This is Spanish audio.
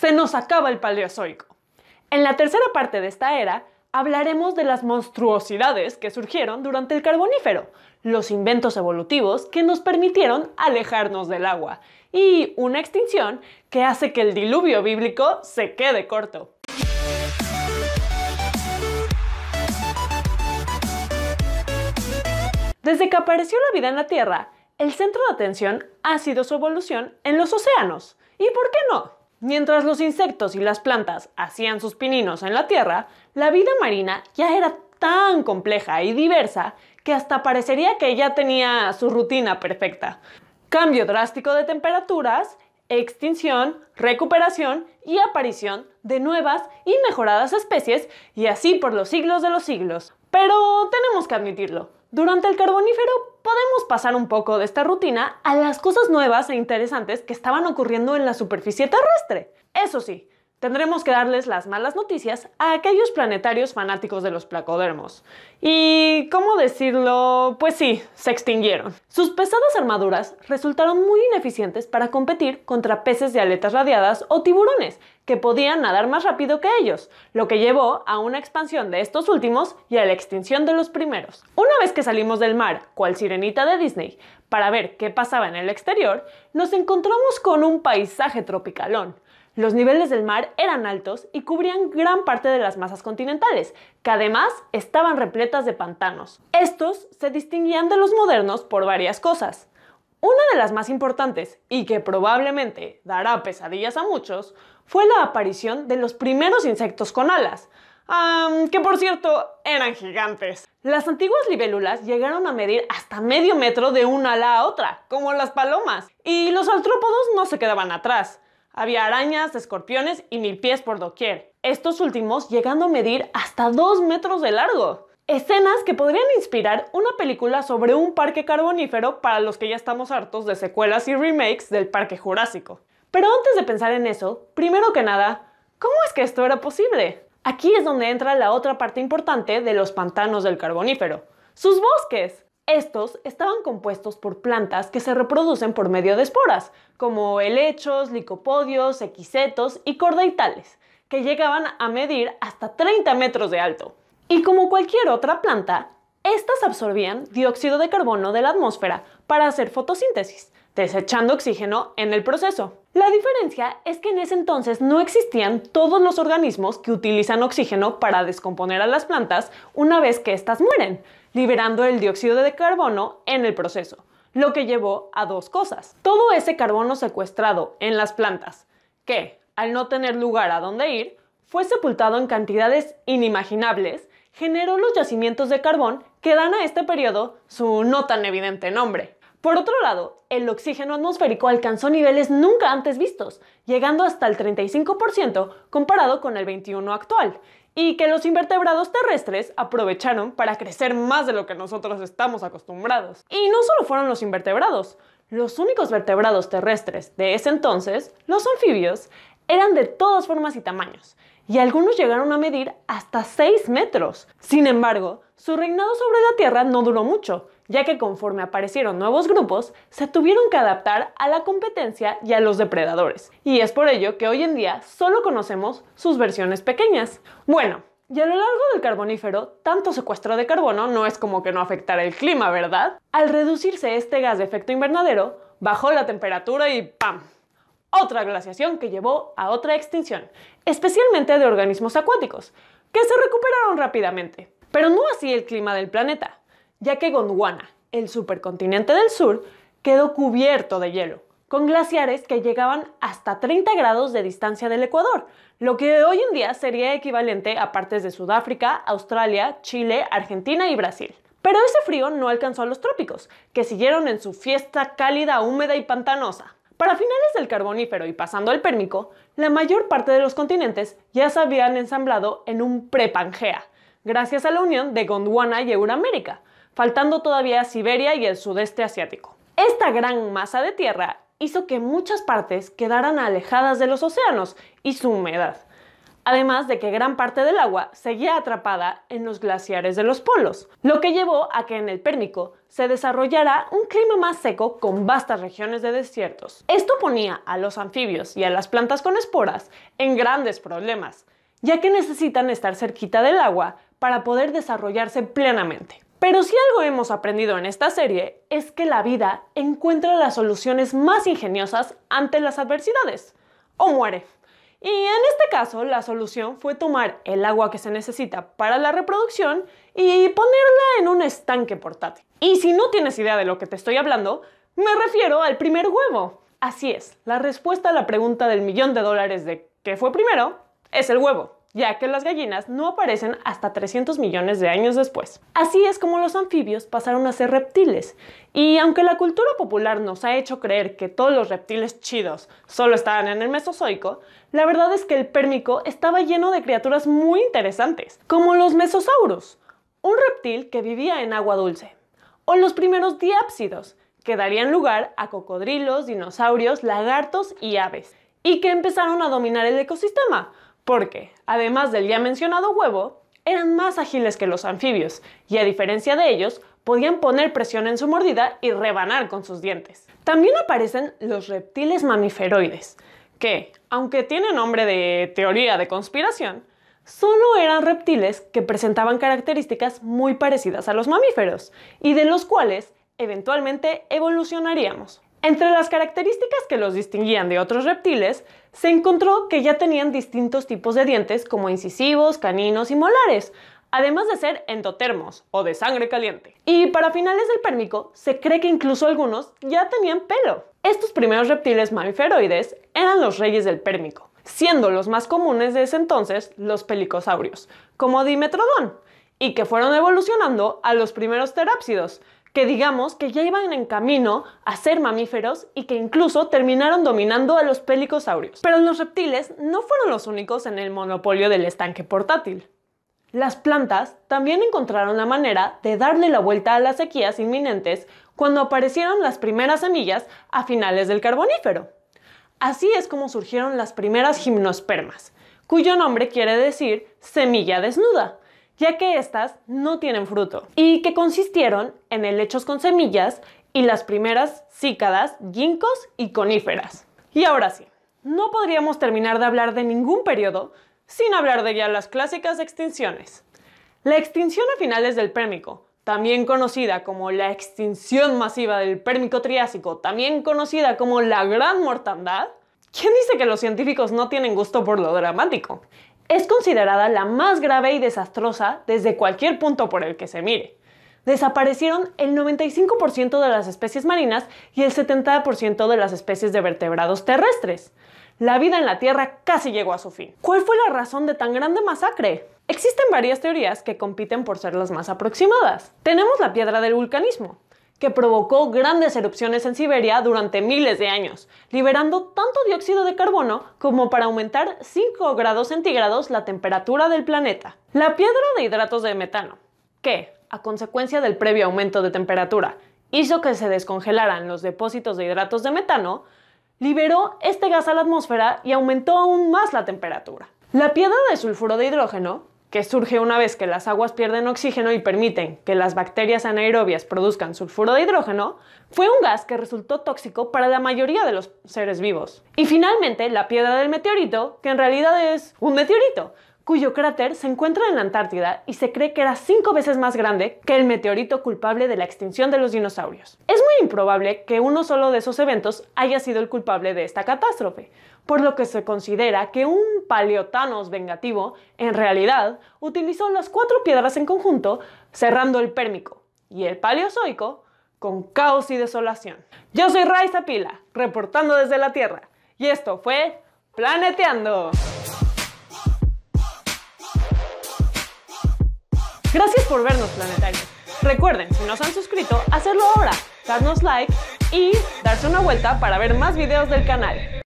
se nos acaba el Paleozoico. En la tercera parte de esta era, hablaremos de las monstruosidades que surgieron durante el Carbonífero, los inventos evolutivos que nos permitieron alejarnos del agua y una extinción que hace que el diluvio bíblico se quede corto. Desde que apareció la vida en la Tierra, el centro de atención ha sido su evolución en los océanos. ¿Y por qué no? Mientras los insectos y las plantas hacían sus pininos en la Tierra, la vida marina ya era tan compleja y diversa que hasta parecería que ya tenía su rutina perfecta. Cambio drástico de temperaturas, extinción, recuperación y aparición de nuevas y mejoradas especies y así por los siglos de los siglos. Pero tenemos que admitirlo, durante el Carbonífero pasar un poco de esta rutina a las cosas nuevas e interesantes que estaban ocurriendo en la superficie terrestre. Eso sí, tendremos que darles las malas noticias a aquellos planetarios fanáticos de los placodermos. Y, ¿cómo decirlo? Pues sí, se extinguieron. Sus pesadas armaduras resultaron muy ineficientes para competir contra peces de aletas radiadas o tiburones, que podían nadar más rápido que ellos, lo que llevó a una expansión de estos últimos y a la extinción de los primeros. Una vez que salimos del mar, cual sirenita de Disney, para ver qué pasaba en el exterior, nos encontramos con un paisaje tropicalón. Los niveles del mar eran altos y cubrían gran parte de las masas continentales, que además estaban repletas de pantanos. Estos se distinguían de los modernos por varias cosas. Una de las más importantes, y que probablemente dará pesadillas a muchos, fue la aparición de los primeros insectos con alas, que por cierto eran gigantes. Las antiguas libélulas llegaron a medir hasta medio metro de una ala a otra, como las palomas, y los artrópodos no se quedaban atrás. Había arañas, escorpiones y mil pies por doquier, estos últimos llegando a medir hasta 2 metros de largo. Escenas que podrían inspirar una película sobre un parque carbonífero para los que ya estamos hartos de secuelas y remakes del parque jurásico. Pero antes de pensar en eso, primero que nada, ¿cómo es que esto era posible? Aquí es donde entra la otra parte importante de los pantanos del carbonífero, sus bosques. Estos estaban compuestos por plantas que se reproducen por medio de esporas, como helechos, licopodios, equisetos y cordaitales, que llegaban a medir hasta 30 metros de alto. Y como cualquier otra planta, estas absorbían dióxido de carbono de la atmósfera para hacer fotosíntesis, desechando oxígeno en el proceso. La diferencia es que en ese entonces no existían todos los organismos que utilizan oxígeno para descomponer a las plantas una vez que éstas mueren, liberando el dióxido de carbono en el proceso, lo que llevó a dos cosas. Todo ese carbono secuestrado en las plantas, que, al no tener lugar a dónde ir, fue sepultado en cantidades inimaginables generó los yacimientos de carbón que dan a este periodo su no tan evidente nombre. Por otro lado, el oxígeno atmosférico alcanzó niveles nunca antes vistos, llegando hasta el 35% comparado con el 21 actual, y que los invertebrados terrestres aprovecharon para crecer más de lo que nosotros estamos acostumbrados. Y no solo fueron los invertebrados, los únicos vertebrados terrestres de ese entonces, los anfibios, eran de todas formas y tamaños, y algunos llegaron a medir hasta 6 metros. Sin embargo, su reinado sobre la Tierra no duró mucho, ya que conforme aparecieron nuevos grupos, se tuvieron que adaptar a la competencia y a los depredadores. Y es por ello que hoy en día solo conocemos sus versiones pequeñas. Bueno, y a lo largo del carbonífero, tanto secuestro de carbono no es como que no afectara el clima, ¿verdad? Al reducirse este gas de efecto invernadero, bajó la temperatura y ¡pam! otra glaciación que llevó a otra extinción, especialmente de organismos acuáticos, que se recuperaron rápidamente. Pero no así el clima del planeta, ya que Gondwana, el supercontinente del sur, quedó cubierto de hielo, con glaciares que llegaban hasta 30 grados de distancia del Ecuador, lo que hoy en día sería equivalente a partes de Sudáfrica, Australia, Chile, Argentina y Brasil. Pero ese frío no alcanzó a los trópicos, que siguieron en su fiesta cálida, húmeda y pantanosa. Para finales del Carbonífero y pasando al Pérmico, la mayor parte de los continentes ya se habían ensamblado en un prepangea, gracias a la unión de Gondwana y Euramérica, faltando todavía Siberia y el sudeste asiático. Esta gran masa de tierra hizo que muchas partes quedaran alejadas de los océanos y su humedad además de que gran parte del agua seguía atrapada en los glaciares de los polos, lo que llevó a que en el Pérmico se desarrollara un clima más seco con vastas regiones de desiertos. Esto ponía a los anfibios y a las plantas con esporas en grandes problemas, ya que necesitan estar cerquita del agua para poder desarrollarse plenamente. Pero si algo hemos aprendido en esta serie es que la vida encuentra las soluciones más ingeniosas ante las adversidades, o muere. Y en este caso, la solución fue tomar el agua que se necesita para la reproducción y ponerla en un estanque portátil. Y si no tienes idea de lo que te estoy hablando, me refiero al primer huevo. Así es, la respuesta a la pregunta del millón de dólares de ¿qué fue primero? es el huevo ya que las gallinas no aparecen hasta 300 millones de años después. Así es como los anfibios pasaron a ser reptiles. Y aunque la cultura popular nos ha hecho creer que todos los reptiles chidos solo estaban en el Mesozoico, la verdad es que el Pérmico estaba lleno de criaturas muy interesantes, como los mesosaurus, un reptil que vivía en agua dulce, o los primeros diápsidos, que darían lugar a cocodrilos, dinosaurios, lagartos y aves, y que empezaron a dominar el ecosistema, porque, además del ya mencionado huevo, eran más ágiles que los anfibios y a diferencia de ellos, podían poner presión en su mordida y rebanar con sus dientes. También aparecen los reptiles mamíferoides, que, aunque tienen nombre de teoría de conspiración, solo eran reptiles que presentaban características muy parecidas a los mamíferos y de los cuales eventualmente evolucionaríamos. Entre las características que los distinguían de otros reptiles, se encontró que ya tenían distintos tipos de dientes como incisivos, caninos y molares, además de ser endotermos o de sangre caliente. Y para finales del Pérmico, se cree que incluso algunos ya tenían pelo. Estos primeros reptiles mamíferoides eran los reyes del Pérmico, siendo los más comunes de ese entonces los pelicosaurios, como Dimetrodon, y que fueron evolucionando a los primeros terápsidos, que digamos que ya iban en camino a ser mamíferos y que incluso terminaron dominando a los pelicosaurios. Pero los reptiles no fueron los únicos en el monopolio del estanque portátil. Las plantas también encontraron la manera de darle la vuelta a las sequías inminentes cuando aparecieron las primeras semillas a finales del carbonífero. Así es como surgieron las primeras gimnospermas, cuyo nombre quiere decir semilla desnuda, ya que estas no tienen fruto, y que consistieron en helechos con semillas y las primeras cícadas, ginkgos y coníferas. Y ahora sí, no podríamos terminar de hablar de ningún periodo sin hablar de ya las clásicas extinciones. La extinción a finales del Pérmico, también conocida como la extinción masiva del Pérmico Triásico, también conocida como la Gran Mortandad, ¿quién dice que los científicos no tienen gusto por lo dramático? es considerada la más grave y desastrosa desde cualquier punto por el que se mire. Desaparecieron el 95% de las especies marinas y el 70% de las especies de vertebrados terrestres. La vida en la Tierra casi llegó a su fin. ¿Cuál fue la razón de tan grande masacre? Existen varias teorías que compiten por ser las más aproximadas. Tenemos la piedra del vulcanismo, que provocó grandes erupciones en Siberia durante miles de años, liberando tanto dióxido de carbono como para aumentar 5 grados centígrados la temperatura del planeta. La piedra de hidratos de metano, que, a consecuencia del previo aumento de temperatura, hizo que se descongelaran los depósitos de hidratos de metano, liberó este gas a la atmósfera y aumentó aún más la temperatura. La piedra de sulfuro de hidrógeno, que surge una vez que las aguas pierden oxígeno y permiten que las bacterias anaerobias produzcan sulfuro de hidrógeno, fue un gas que resultó tóxico para la mayoría de los seres vivos. Y finalmente, la piedra del meteorito, que en realidad es un meteorito, cuyo cráter se encuentra en la Antártida y se cree que era cinco veces más grande que el meteorito culpable de la extinción de los dinosaurios. Es muy improbable que uno solo de esos eventos haya sido el culpable de esta catástrofe, por lo que se considera que un paleotanos vengativo, en realidad, utilizó las cuatro piedras en conjunto, cerrando el pérmico y el paleozoico con caos y desolación. Yo soy Raiza Pila, reportando desde la Tierra, y esto fue Planeteando. Gracias por vernos, planetarios. Recuerden, si no se han suscrito, hacerlo ahora, darnos like y darse una vuelta para ver más videos del canal.